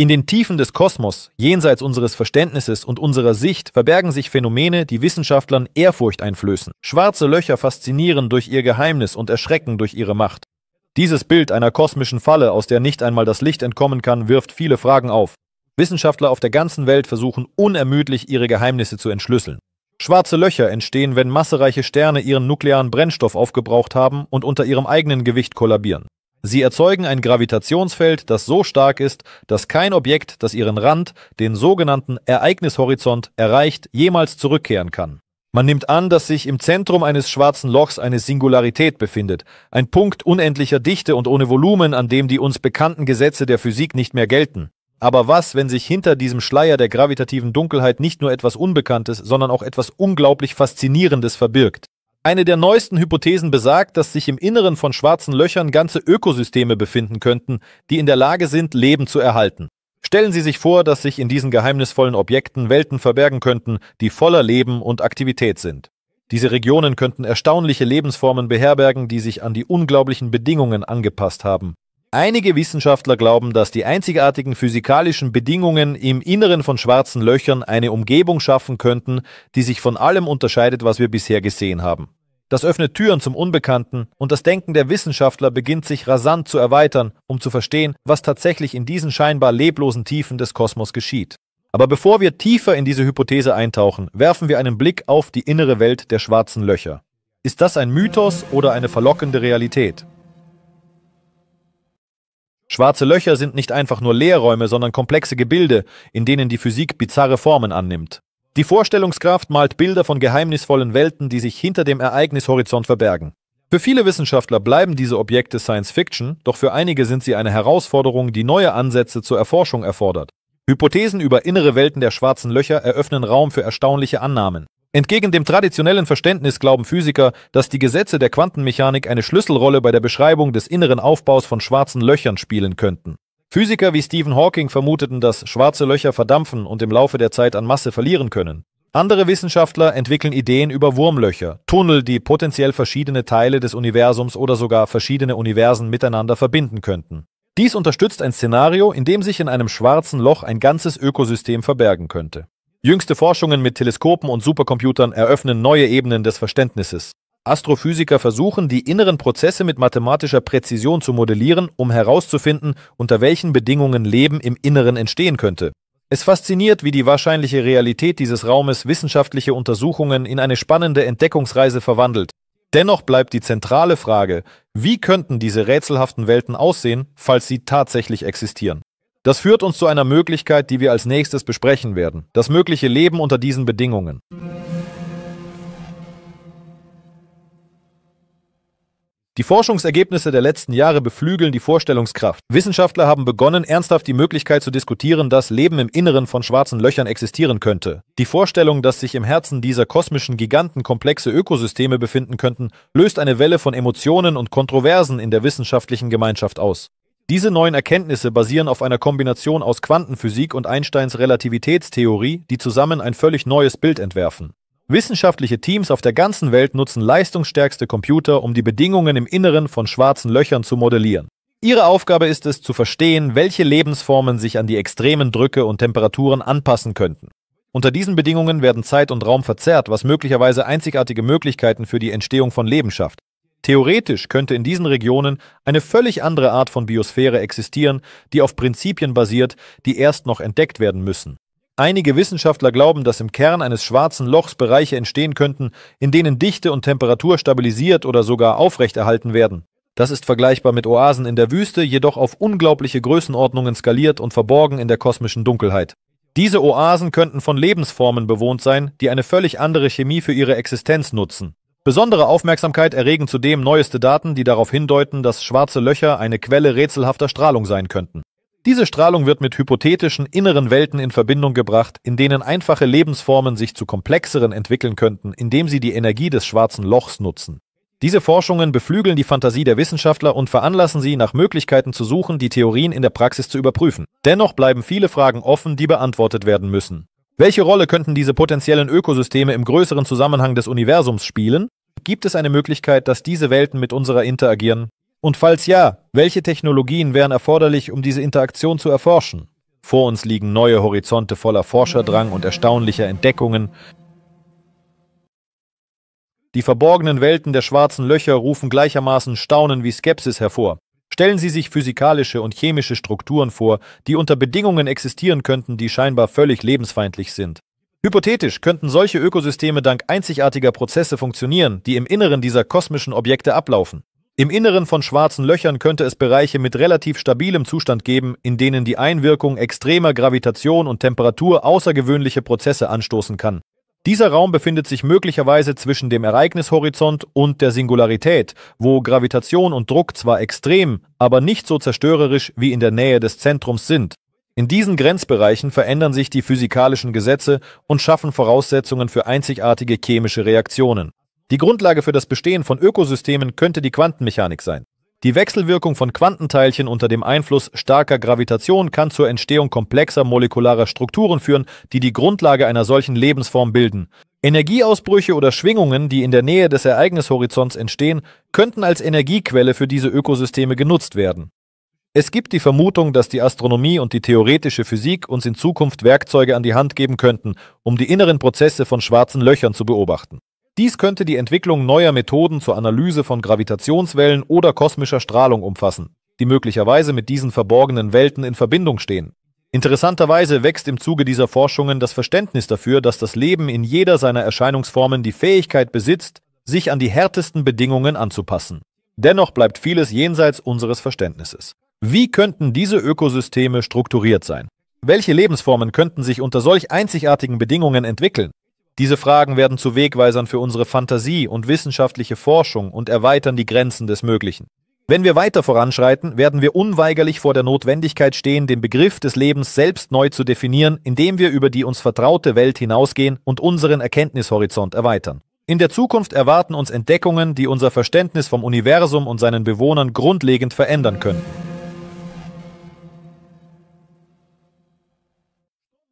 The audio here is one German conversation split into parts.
In den Tiefen des Kosmos, jenseits unseres Verständnisses und unserer Sicht, verbergen sich Phänomene, die Wissenschaftlern Ehrfurcht einflößen. Schwarze Löcher faszinieren durch ihr Geheimnis und erschrecken durch ihre Macht. Dieses Bild einer kosmischen Falle, aus der nicht einmal das Licht entkommen kann, wirft viele Fragen auf. Wissenschaftler auf der ganzen Welt versuchen unermüdlich, ihre Geheimnisse zu entschlüsseln. Schwarze Löcher entstehen, wenn massereiche Sterne ihren nuklearen Brennstoff aufgebraucht haben und unter ihrem eigenen Gewicht kollabieren. Sie erzeugen ein Gravitationsfeld, das so stark ist, dass kein Objekt, das ihren Rand, den sogenannten Ereignishorizont, erreicht, jemals zurückkehren kann. Man nimmt an, dass sich im Zentrum eines schwarzen Lochs eine Singularität befindet, ein Punkt unendlicher Dichte und ohne Volumen, an dem die uns bekannten Gesetze der Physik nicht mehr gelten. Aber was, wenn sich hinter diesem Schleier der gravitativen Dunkelheit nicht nur etwas Unbekanntes, sondern auch etwas unglaublich Faszinierendes verbirgt? Eine der neuesten Hypothesen besagt, dass sich im Inneren von schwarzen Löchern ganze Ökosysteme befinden könnten, die in der Lage sind, Leben zu erhalten. Stellen Sie sich vor, dass sich in diesen geheimnisvollen Objekten Welten verbergen könnten, die voller Leben und Aktivität sind. Diese Regionen könnten erstaunliche Lebensformen beherbergen, die sich an die unglaublichen Bedingungen angepasst haben. Einige Wissenschaftler glauben, dass die einzigartigen physikalischen Bedingungen im Inneren von schwarzen Löchern eine Umgebung schaffen könnten, die sich von allem unterscheidet, was wir bisher gesehen haben. Das öffnet Türen zum Unbekannten und das Denken der Wissenschaftler beginnt sich rasant zu erweitern, um zu verstehen, was tatsächlich in diesen scheinbar leblosen Tiefen des Kosmos geschieht. Aber bevor wir tiefer in diese Hypothese eintauchen, werfen wir einen Blick auf die innere Welt der schwarzen Löcher. Ist das ein Mythos oder eine verlockende Realität? Schwarze Löcher sind nicht einfach nur Leerräume, sondern komplexe Gebilde, in denen die Physik bizarre Formen annimmt. Die Vorstellungskraft malt Bilder von geheimnisvollen Welten, die sich hinter dem Ereignishorizont verbergen. Für viele Wissenschaftler bleiben diese Objekte Science Fiction, doch für einige sind sie eine Herausforderung, die neue Ansätze zur Erforschung erfordert. Hypothesen über innere Welten der schwarzen Löcher eröffnen Raum für erstaunliche Annahmen. Entgegen dem traditionellen Verständnis glauben Physiker, dass die Gesetze der Quantenmechanik eine Schlüsselrolle bei der Beschreibung des inneren Aufbaus von schwarzen Löchern spielen könnten. Physiker wie Stephen Hawking vermuteten, dass schwarze Löcher verdampfen und im Laufe der Zeit an Masse verlieren können. Andere Wissenschaftler entwickeln Ideen über Wurmlöcher, Tunnel, die potenziell verschiedene Teile des Universums oder sogar verschiedene Universen miteinander verbinden könnten. Dies unterstützt ein Szenario, in dem sich in einem schwarzen Loch ein ganzes Ökosystem verbergen könnte. Jüngste Forschungen mit Teleskopen und Supercomputern eröffnen neue Ebenen des Verständnisses. Astrophysiker versuchen, die inneren Prozesse mit mathematischer Präzision zu modellieren, um herauszufinden, unter welchen Bedingungen Leben im Inneren entstehen könnte. Es fasziniert, wie die wahrscheinliche Realität dieses Raumes wissenschaftliche Untersuchungen in eine spannende Entdeckungsreise verwandelt. Dennoch bleibt die zentrale Frage, wie könnten diese rätselhaften Welten aussehen, falls sie tatsächlich existieren? Das führt uns zu einer Möglichkeit, die wir als nächstes besprechen werden, das mögliche Leben unter diesen Bedingungen. Die Forschungsergebnisse der letzten Jahre beflügeln die Vorstellungskraft. Wissenschaftler haben begonnen, ernsthaft die Möglichkeit zu diskutieren, dass Leben im Inneren von schwarzen Löchern existieren könnte. Die Vorstellung, dass sich im Herzen dieser kosmischen Giganten komplexe Ökosysteme befinden könnten, löst eine Welle von Emotionen und Kontroversen in der wissenschaftlichen Gemeinschaft aus. Diese neuen Erkenntnisse basieren auf einer Kombination aus Quantenphysik und Einsteins Relativitätstheorie, die zusammen ein völlig neues Bild entwerfen. Wissenschaftliche Teams auf der ganzen Welt nutzen leistungsstärkste Computer, um die Bedingungen im Inneren von schwarzen Löchern zu modellieren. Ihre Aufgabe ist es, zu verstehen, welche Lebensformen sich an die extremen Drücke und Temperaturen anpassen könnten. Unter diesen Bedingungen werden Zeit und Raum verzerrt, was möglicherweise einzigartige Möglichkeiten für die Entstehung von Leben schafft. Theoretisch könnte in diesen Regionen eine völlig andere Art von Biosphäre existieren, die auf Prinzipien basiert, die erst noch entdeckt werden müssen. Einige Wissenschaftler glauben, dass im Kern eines schwarzen Lochs Bereiche entstehen könnten, in denen Dichte und Temperatur stabilisiert oder sogar aufrechterhalten werden. Das ist vergleichbar mit Oasen in der Wüste, jedoch auf unglaubliche Größenordnungen skaliert und verborgen in der kosmischen Dunkelheit. Diese Oasen könnten von Lebensformen bewohnt sein, die eine völlig andere Chemie für ihre Existenz nutzen. Besondere Aufmerksamkeit erregen zudem neueste Daten, die darauf hindeuten, dass schwarze Löcher eine Quelle rätselhafter Strahlung sein könnten. Diese Strahlung wird mit hypothetischen inneren Welten in Verbindung gebracht, in denen einfache Lebensformen sich zu komplexeren entwickeln könnten, indem sie die Energie des schwarzen Lochs nutzen. Diese Forschungen beflügeln die Fantasie der Wissenschaftler und veranlassen sie, nach Möglichkeiten zu suchen, die Theorien in der Praxis zu überprüfen. Dennoch bleiben viele Fragen offen, die beantwortet werden müssen. Welche Rolle könnten diese potenziellen Ökosysteme im größeren Zusammenhang des Universums spielen? Gibt es eine Möglichkeit, dass diese Welten mit unserer interagieren? Und falls ja, welche Technologien wären erforderlich, um diese Interaktion zu erforschen? Vor uns liegen neue Horizonte voller Forscherdrang und erstaunlicher Entdeckungen. Die verborgenen Welten der schwarzen Löcher rufen gleichermaßen Staunen wie Skepsis hervor. Stellen Sie sich physikalische und chemische Strukturen vor, die unter Bedingungen existieren könnten, die scheinbar völlig lebensfeindlich sind. Hypothetisch könnten solche Ökosysteme dank einzigartiger Prozesse funktionieren, die im Inneren dieser kosmischen Objekte ablaufen. Im Inneren von schwarzen Löchern könnte es Bereiche mit relativ stabilem Zustand geben, in denen die Einwirkung extremer Gravitation und Temperatur außergewöhnliche Prozesse anstoßen kann. Dieser Raum befindet sich möglicherweise zwischen dem Ereignishorizont und der Singularität, wo Gravitation und Druck zwar extrem, aber nicht so zerstörerisch wie in der Nähe des Zentrums sind. In diesen Grenzbereichen verändern sich die physikalischen Gesetze und schaffen Voraussetzungen für einzigartige chemische Reaktionen. Die Grundlage für das Bestehen von Ökosystemen könnte die Quantenmechanik sein. Die Wechselwirkung von Quantenteilchen unter dem Einfluss starker Gravitation kann zur Entstehung komplexer molekularer Strukturen führen, die die Grundlage einer solchen Lebensform bilden. Energieausbrüche oder Schwingungen, die in der Nähe des Ereignishorizonts entstehen, könnten als Energiequelle für diese Ökosysteme genutzt werden. Es gibt die Vermutung, dass die Astronomie und die theoretische Physik uns in Zukunft Werkzeuge an die Hand geben könnten, um die inneren Prozesse von schwarzen Löchern zu beobachten. Dies könnte die Entwicklung neuer Methoden zur Analyse von Gravitationswellen oder kosmischer Strahlung umfassen, die möglicherweise mit diesen verborgenen Welten in Verbindung stehen. Interessanterweise wächst im Zuge dieser Forschungen das Verständnis dafür, dass das Leben in jeder seiner Erscheinungsformen die Fähigkeit besitzt, sich an die härtesten Bedingungen anzupassen. Dennoch bleibt vieles jenseits unseres Verständnisses. Wie könnten diese Ökosysteme strukturiert sein? Welche Lebensformen könnten sich unter solch einzigartigen Bedingungen entwickeln? Diese Fragen werden zu Wegweisern für unsere Fantasie und wissenschaftliche Forschung und erweitern die Grenzen des Möglichen. Wenn wir weiter voranschreiten, werden wir unweigerlich vor der Notwendigkeit stehen, den Begriff des Lebens selbst neu zu definieren, indem wir über die uns vertraute Welt hinausgehen und unseren Erkenntnishorizont erweitern. In der Zukunft erwarten uns Entdeckungen, die unser Verständnis vom Universum und seinen Bewohnern grundlegend verändern können.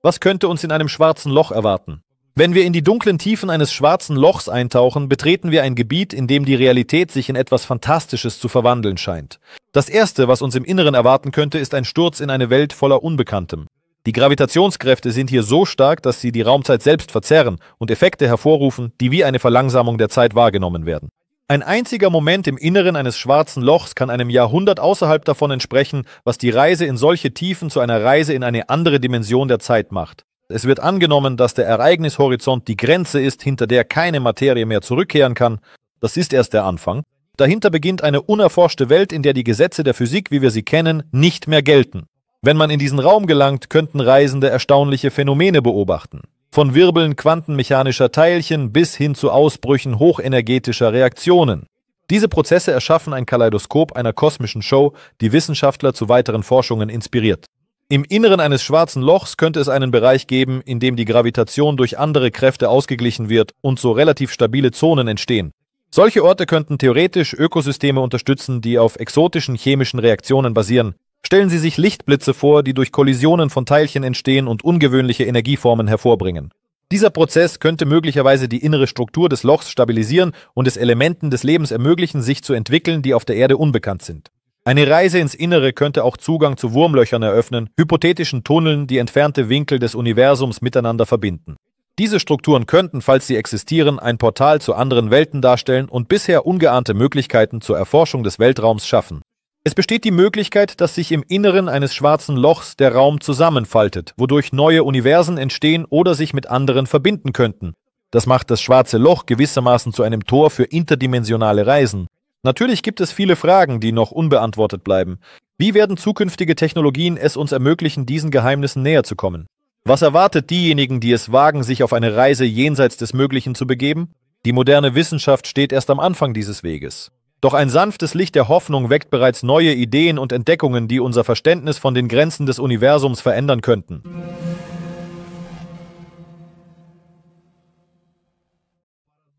Was könnte uns in einem schwarzen Loch erwarten? Wenn wir in die dunklen Tiefen eines schwarzen Lochs eintauchen, betreten wir ein Gebiet, in dem die Realität sich in etwas Fantastisches zu verwandeln scheint. Das Erste, was uns im Inneren erwarten könnte, ist ein Sturz in eine Welt voller Unbekanntem. Die Gravitationskräfte sind hier so stark, dass sie die Raumzeit selbst verzerren und Effekte hervorrufen, die wie eine Verlangsamung der Zeit wahrgenommen werden. Ein einziger Moment im Inneren eines schwarzen Lochs kann einem Jahrhundert außerhalb davon entsprechen, was die Reise in solche Tiefen zu einer Reise in eine andere Dimension der Zeit macht. Es wird angenommen, dass der Ereignishorizont die Grenze ist, hinter der keine Materie mehr zurückkehren kann. Das ist erst der Anfang. Dahinter beginnt eine unerforschte Welt, in der die Gesetze der Physik, wie wir sie kennen, nicht mehr gelten. Wenn man in diesen Raum gelangt, könnten Reisende erstaunliche Phänomene beobachten. Von Wirbeln quantenmechanischer Teilchen bis hin zu Ausbrüchen hochenergetischer Reaktionen. Diese Prozesse erschaffen ein Kaleidoskop einer kosmischen Show, die Wissenschaftler zu weiteren Forschungen inspiriert. Im Inneren eines schwarzen Lochs könnte es einen Bereich geben, in dem die Gravitation durch andere Kräfte ausgeglichen wird und so relativ stabile Zonen entstehen. Solche Orte könnten theoretisch Ökosysteme unterstützen, die auf exotischen chemischen Reaktionen basieren. Stellen Sie sich Lichtblitze vor, die durch Kollisionen von Teilchen entstehen und ungewöhnliche Energieformen hervorbringen. Dieser Prozess könnte möglicherweise die innere Struktur des Lochs stabilisieren und es Elementen des Lebens ermöglichen, sich zu entwickeln, die auf der Erde unbekannt sind. Eine Reise ins Innere könnte auch Zugang zu Wurmlöchern eröffnen, hypothetischen Tunneln, die entfernte Winkel des Universums miteinander verbinden. Diese Strukturen könnten, falls sie existieren, ein Portal zu anderen Welten darstellen und bisher ungeahnte Möglichkeiten zur Erforschung des Weltraums schaffen. Es besteht die Möglichkeit, dass sich im Inneren eines schwarzen Lochs der Raum zusammenfaltet, wodurch neue Universen entstehen oder sich mit anderen verbinden könnten. Das macht das schwarze Loch gewissermaßen zu einem Tor für interdimensionale Reisen. Natürlich gibt es viele Fragen, die noch unbeantwortet bleiben. Wie werden zukünftige Technologien es uns ermöglichen, diesen Geheimnissen näher zu kommen? Was erwartet diejenigen, die es wagen, sich auf eine Reise jenseits des Möglichen zu begeben? Die moderne Wissenschaft steht erst am Anfang dieses Weges. Doch ein sanftes Licht der Hoffnung weckt bereits neue Ideen und Entdeckungen, die unser Verständnis von den Grenzen des Universums verändern könnten.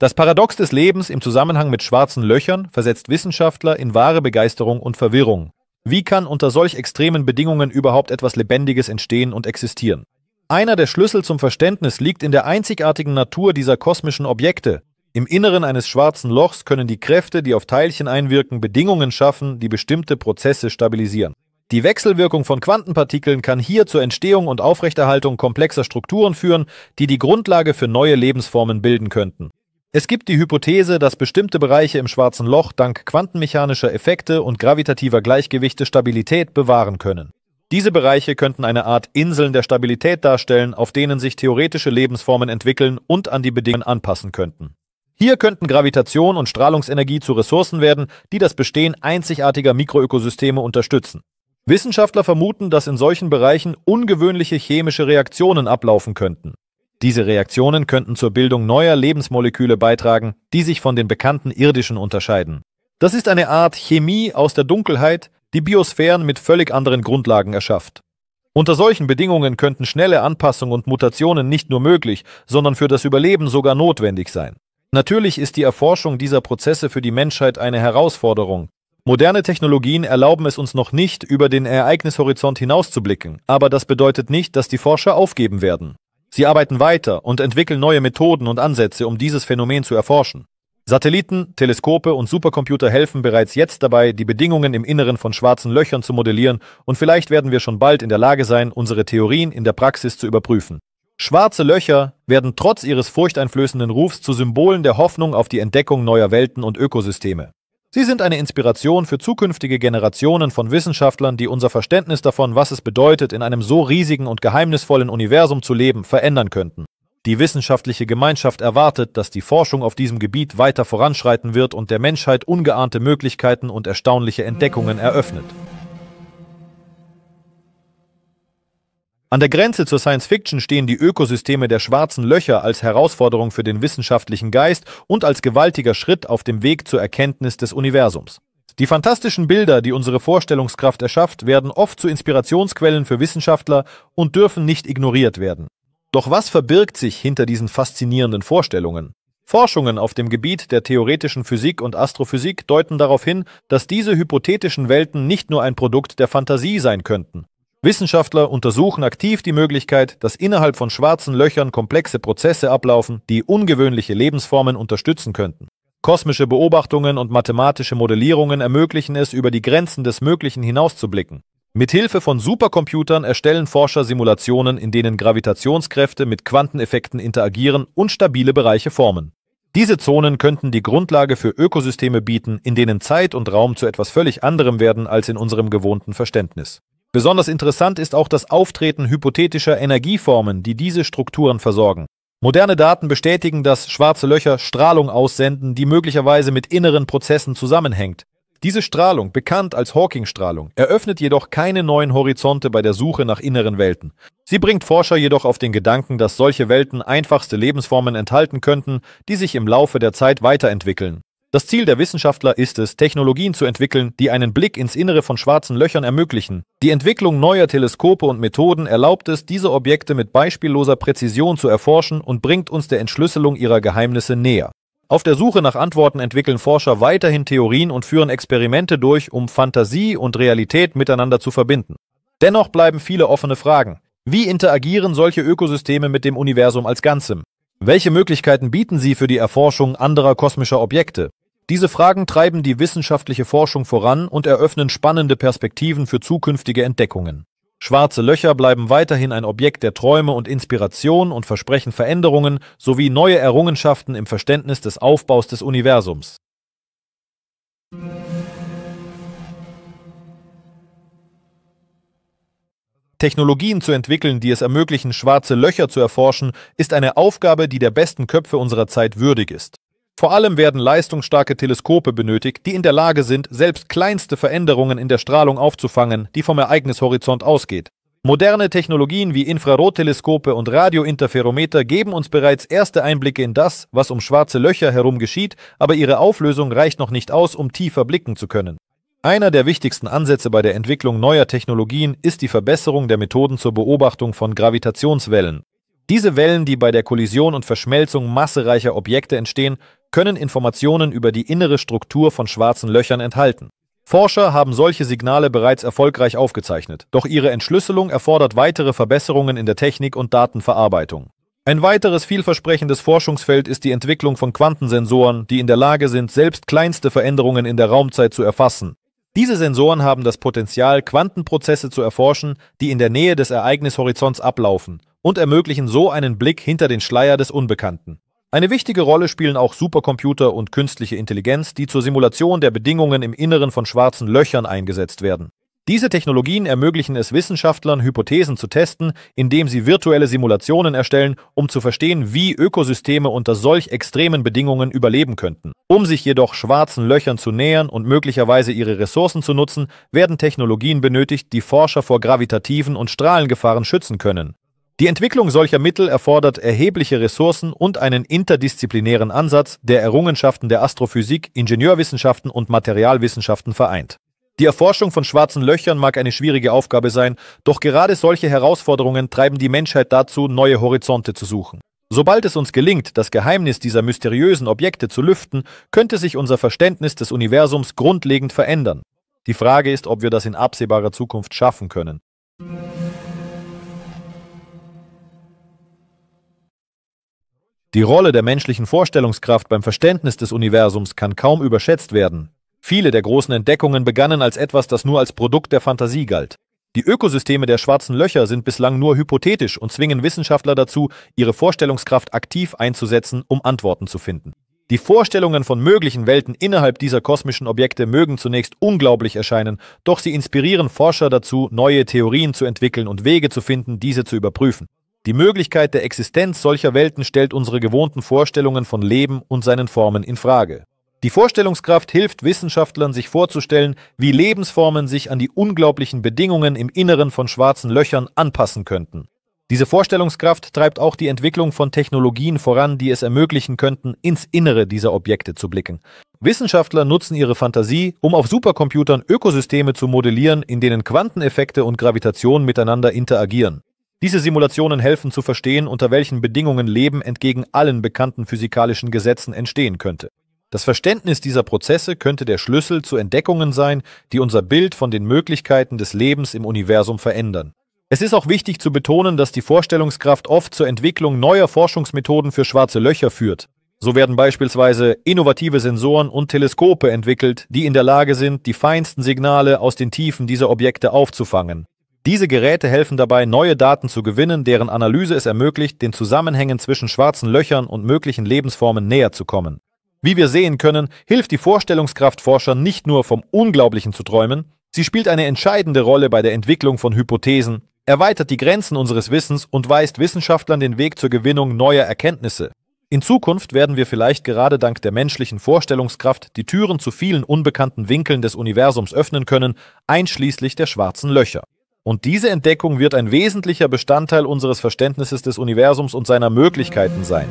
Das Paradox des Lebens im Zusammenhang mit schwarzen Löchern versetzt Wissenschaftler in wahre Begeisterung und Verwirrung. Wie kann unter solch extremen Bedingungen überhaupt etwas Lebendiges entstehen und existieren? Einer der Schlüssel zum Verständnis liegt in der einzigartigen Natur dieser kosmischen Objekte. Im Inneren eines schwarzen Lochs können die Kräfte, die auf Teilchen einwirken, Bedingungen schaffen, die bestimmte Prozesse stabilisieren. Die Wechselwirkung von Quantenpartikeln kann hier zur Entstehung und Aufrechterhaltung komplexer Strukturen führen, die die Grundlage für neue Lebensformen bilden könnten. Es gibt die Hypothese, dass bestimmte Bereiche im schwarzen Loch dank quantenmechanischer Effekte und gravitativer Gleichgewichte Stabilität bewahren können. Diese Bereiche könnten eine Art Inseln der Stabilität darstellen, auf denen sich theoretische Lebensformen entwickeln und an die Bedingungen anpassen könnten. Hier könnten Gravitation und Strahlungsenergie zu Ressourcen werden, die das Bestehen einzigartiger Mikroökosysteme unterstützen. Wissenschaftler vermuten, dass in solchen Bereichen ungewöhnliche chemische Reaktionen ablaufen könnten. Diese Reaktionen könnten zur Bildung neuer Lebensmoleküle beitragen, die sich von den bekannten irdischen unterscheiden. Das ist eine Art Chemie aus der Dunkelheit, die Biosphären mit völlig anderen Grundlagen erschafft. Unter solchen Bedingungen könnten schnelle Anpassungen und Mutationen nicht nur möglich, sondern für das Überleben sogar notwendig sein. Natürlich ist die Erforschung dieser Prozesse für die Menschheit eine Herausforderung. Moderne Technologien erlauben es uns noch nicht, über den Ereignishorizont hinauszublicken, aber das bedeutet nicht, dass die Forscher aufgeben werden. Sie arbeiten weiter und entwickeln neue Methoden und Ansätze, um dieses Phänomen zu erforschen. Satelliten, Teleskope und Supercomputer helfen bereits jetzt dabei, die Bedingungen im Inneren von schwarzen Löchern zu modellieren und vielleicht werden wir schon bald in der Lage sein, unsere Theorien in der Praxis zu überprüfen. Schwarze Löcher werden trotz ihres furchteinflößenden Rufs zu Symbolen der Hoffnung auf die Entdeckung neuer Welten und Ökosysteme. Sie sind eine Inspiration für zukünftige Generationen von Wissenschaftlern, die unser Verständnis davon, was es bedeutet, in einem so riesigen und geheimnisvollen Universum zu leben, verändern könnten. Die wissenschaftliche Gemeinschaft erwartet, dass die Forschung auf diesem Gebiet weiter voranschreiten wird und der Menschheit ungeahnte Möglichkeiten und erstaunliche Entdeckungen eröffnet. An der Grenze zur Science Fiction stehen die Ökosysteme der schwarzen Löcher als Herausforderung für den wissenschaftlichen Geist und als gewaltiger Schritt auf dem Weg zur Erkenntnis des Universums. Die fantastischen Bilder, die unsere Vorstellungskraft erschafft, werden oft zu Inspirationsquellen für Wissenschaftler und dürfen nicht ignoriert werden. Doch was verbirgt sich hinter diesen faszinierenden Vorstellungen? Forschungen auf dem Gebiet der theoretischen Physik und Astrophysik deuten darauf hin, dass diese hypothetischen Welten nicht nur ein Produkt der Fantasie sein könnten, Wissenschaftler untersuchen aktiv die Möglichkeit, dass innerhalb von schwarzen Löchern komplexe Prozesse ablaufen, die ungewöhnliche Lebensformen unterstützen könnten. Kosmische Beobachtungen und mathematische Modellierungen ermöglichen es, über die Grenzen des Möglichen hinauszublicken. Mithilfe von Supercomputern erstellen Forscher Simulationen, in denen Gravitationskräfte mit Quanteneffekten interagieren und stabile Bereiche formen. Diese Zonen könnten die Grundlage für Ökosysteme bieten, in denen Zeit und Raum zu etwas völlig anderem werden als in unserem gewohnten Verständnis. Besonders interessant ist auch das Auftreten hypothetischer Energieformen, die diese Strukturen versorgen. Moderne Daten bestätigen, dass schwarze Löcher Strahlung aussenden, die möglicherweise mit inneren Prozessen zusammenhängt. Diese Strahlung, bekannt als Hawking-Strahlung, eröffnet jedoch keine neuen Horizonte bei der Suche nach inneren Welten. Sie bringt Forscher jedoch auf den Gedanken, dass solche Welten einfachste Lebensformen enthalten könnten, die sich im Laufe der Zeit weiterentwickeln. Das Ziel der Wissenschaftler ist es, Technologien zu entwickeln, die einen Blick ins Innere von schwarzen Löchern ermöglichen. Die Entwicklung neuer Teleskope und Methoden erlaubt es, diese Objekte mit beispielloser Präzision zu erforschen und bringt uns der Entschlüsselung ihrer Geheimnisse näher. Auf der Suche nach Antworten entwickeln Forscher weiterhin Theorien und führen Experimente durch, um Fantasie und Realität miteinander zu verbinden. Dennoch bleiben viele offene Fragen. Wie interagieren solche Ökosysteme mit dem Universum als Ganzem? Welche Möglichkeiten bieten sie für die Erforschung anderer kosmischer Objekte? Diese Fragen treiben die wissenschaftliche Forschung voran und eröffnen spannende Perspektiven für zukünftige Entdeckungen. Schwarze Löcher bleiben weiterhin ein Objekt der Träume und Inspiration und versprechen Veränderungen sowie neue Errungenschaften im Verständnis des Aufbaus des Universums. Technologien zu entwickeln, die es ermöglichen, schwarze Löcher zu erforschen, ist eine Aufgabe, die der besten Köpfe unserer Zeit würdig ist. Vor allem werden leistungsstarke Teleskope benötigt, die in der Lage sind, selbst kleinste Veränderungen in der Strahlung aufzufangen, die vom Ereignishorizont ausgeht. Moderne Technologien wie Infrarotteleskope und Radiointerferometer geben uns bereits erste Einblicke in das, was um schwarze Löcher herum geschieht, aber ihre Auflösung reicht noch nicht aus, um tiefer blicken zu können. Einer der wichtigsten Ansätze bei der Entwicklung neuer Technologien ist die Verbesserung der Methoden zur Beobachtung von Gravitationswellen. Diese Wellen, die bei der Kollision und Verschmelzung massereicher Objekte entstehen, können Informationen über die innere Struktur von schwarzen Löchern enthalten. Forscher haben solche Signale bereits erfolgreich aufgezeichnet, doch ihre Entschlüsselung erfordert weitere Verbesserungen in der Technik und Datenverarbeitung. Ein weiteres vielversprechendes Forschungsfeld ist die Entwicklung von Quantensensoren, die in der Lage sind, selbst kleinste Veränderungen in der Raumzeit zu erfassen. Diese Sensoren haben das Potenzial, Quantenprozesse zu erforschen, die in der Nähe des Ereignishorizonts ablaufen, und ermöglichen so einen Blick hinter den Schleier des Unbekannten. Eine wichtige Rolle spielen auch Supercomputer und künstliche Intelligenz, die zur Simulation der Bedingungen im Inneren von schwarzen Löchern eingesetzt werden. Diese Technologien ermöglichen es Wissenschaftlern, Hypothesen zu testen, indem sie virtuelle Simulationen erstellen, um zu verstehen, wie Ökosysteme unter solch extremen Bedingungen überleben könnten. Um sich jedoch schwarzen Löchern zu nähern und möglicherweise ihre Ressourcen zu nutzen, werden Technologien benötigt, die Forscher vor gravitativen und Strahlengefahren schützen können. Die Entwicklung solcher Mittel erfordert erhebliche Ressourcen und einen interdisziplinären Ansatz, der Errungenschaften der Astrophysik, Ingenieurwissenschaften und Materialwissenschaften vereint. Die Erforschung von schwarzen Löchern mag eine schwierige Aufgabe sein, doch gerade solche Herausforderungen treiben die Menschheit dazu, neue Horizonte zu suchen. Sobald es uns gelingt, das Geheimnis dieser mysteriösen Objekte zu lüften, könnte sich unser Verständnis des Universums grundlegend verändern. Die Frage ist, ob wir das in absehbarer Zukunft schaffen können. Die Rolle der menschlichen Vorstellungskraft beim Verständnis des Universums kann kaum überschätzt werden. Viele der großen Entdeckungen begannen als etwas, das nur als Produkt der Fantasie galt. Die Ökosysteme der schwarzen Löcher sind bislang nur hypothetisch und zwingen Wissenschaftler dazu, ihre Vorstellungskraft aktiv einzusetzen, um Antworten zu finden. Die Vorstellungen von möglichen Welten innerhalb dieser kosmischen Objekte mögen zunächst unglaublich erscheinen, doch sie inspirieren Forscher dazu, neue Theorien zu entwickeln und Wege zu finden, diese zu überprüfen. Die Möglichkeit der Existenz solcher Welten stellt unsere gewohnten Vorstellungen von Leben und seinen Formen in Frage. Die Vorstellungskraft hilft Wissenschaftlern, sich vorzustellen, wie Lebensformen sich an die unglaublichen Bedingungen im Inneren von schwarzen Löchern anpassen könnten. Diese Vorstellungskraft treibt auch die Entwicklung von Technologien voran, die es ermöglichen könnten, ins Innere dieser Objekte zu blicken. Wissenschaftler nutzen ihre Fantasie, um auf Supercomputern Ökosysteme zu modellieren, in denen Quanteneffekte und Gravitation miteinander interagieren. Diese Simulationen helfen zu verstehen, unter welchen Bedingungen Leben entgegen allen bekannten physikalischen Gesetzen entstehen könnte. Das Verständnis dieser Prozesse könnte der Schlüssel zu Entdeckungen sein, die unser Bild von den Möglichkeiten des Lebens im Universum verändern. Es ist auch wichtig zu betonen, dass die Vorstellungskraft oft zur Entwicklung neuer Forschungsmethoden für schwarze Löcher führt. So werden beispielsweise innovative Sensoren und Teleskope entwickelt, die in der Lage sind, die feinsten Signale aus den Tiefen dieser Objekte aufzufangen. Diese Geräte helfen dabei, neue Daten zu gewinnen, deren Analyse es ermöglicht, den Zusammenhängen zwischen schwarzen Löchern und möglichen Lebensformen näher zu kommen. Wie wir sehen können, hilft die Vorstellungskraft Forschern nicht nur vom Unglaublichen zu träumen, sie spielt eine entscheidende Rolle bei der Entwicklung von Hypothesen, erweitert die Grenzen unseres Wissens und weist Wissenschaftlern den Weg zur Gewinnung neuer Erkenntnisse. In Zukunft werden wir vielleicht gerade dank der menschlichen Vorstellungskraft die Türen zu vielen unbekannten Winkeln des Universums öffnen können, einschließlich der schwarzen Löcher. Und diese Entdeckung wird ein wesentlicher Bestandteil unseres Verständnisses des Universums und seiner Möglichkeiten sein.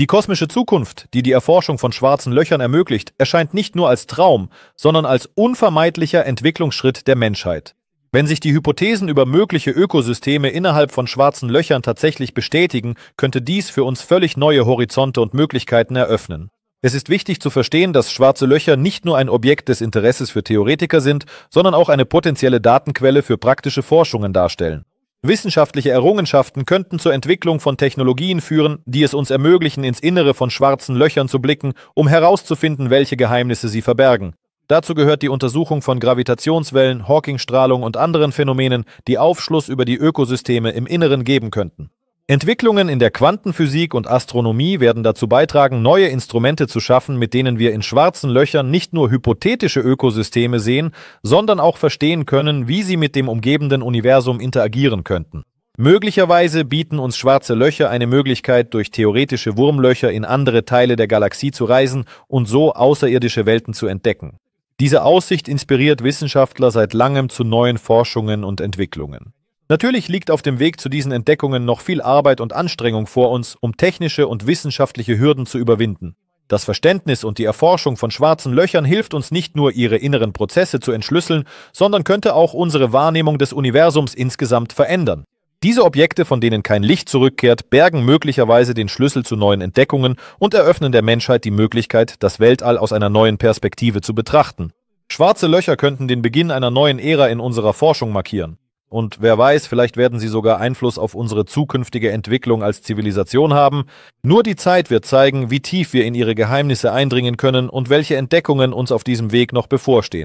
Die kosmische Zukunft, die die Erforschung von schwarzen Löchern ermöglicht, erscheint nicht nur als Traum, sondern als unvermeidlicher Entwicklungsschritt der Menschheit. Wenn sich die Hypothesen über mögliche Ökosysteme innerhalb von schwarzen Löchern tatsächlich bestätigen, könnte dies für uns völlig neue Horizonte und Möglichkeiten eröffnen. Es ist wichtig zu verstehen, dass schwarze Löcher nicht nur ein Objekt des Interesses für Theoretiker sind, sondern auch eine potenzielle Datenquelle für praktische Forschungen darstellen. Wissenschaftliche Errungenschaften könnten zur Entwicklung von Technologien führen, die es uns ermöglichen, ins Innere von schwarzen Löchern zu blicken, um herauszufinden, welche Geheimnisse sie verbergen. Dazu gehört die Untersuchung von Gravitationswellen, Hawkingstrahlung und anderen Phänomenen, die Aufschluss über die Ökosysteme im Inneren geben könnten. Entwicklungen in der Quantenphysik und Astronomie werden dazu beitragen, neue Instrumente zu schaffen, mit denen wir in schwarzen Löchern nicht nur hypothetische Ökosysteme sehen, sondern auch verstehen können, wie sie mit dem umgebenden Universum interagieren könnten. Möglicherweise bieten uns schwarze Löcher eine Möglichkeit, durch theoretische Wurmlöcher in andere Teile der Galaxie zu reisen und so außerirdische Welten zu entdecken. Diese Aussicht inspiriert Wissenschaftler seit langem zu neuen Forschungen und Entwicklungen. Natürlich liegt auf dem Weg zu diesen Entdeckungen noch viel Arbeit und Anstrengung vor uns, um technische und wissenschaftliche Hürden zu überwinden. Das Verständnis und die Erforschung von schwarzen Löchern hilft uns nicht nur, ihre inneren Prozesse zu entschlüsseln, sondern könnte auch unsere Wahrnehmung des Universums insgesamt verändern. Diese Objekte, von denen kein Licht zurückkehrt, bergen möglicherweise den Schlüssel zu neuen Entdeckungen und eröffnen der Menschheit die Möglichkeit, das Weltall aus einer neuen Perspektive zu betrachten. Schwarze Löcher könnten den Beginn einer neuen Ära in unserer Forschung markieren. Und wer weiß, vielleicht werden sie sogar Einfluss auf unsere zukünftige Entwicklung als Zivilisation haben. Nur die Zeit wird zeigen, wie tief wir in ihre Geheimnisse eindringen können und welche Entdeckungen uns auf diesem Weg noch bevorstehen.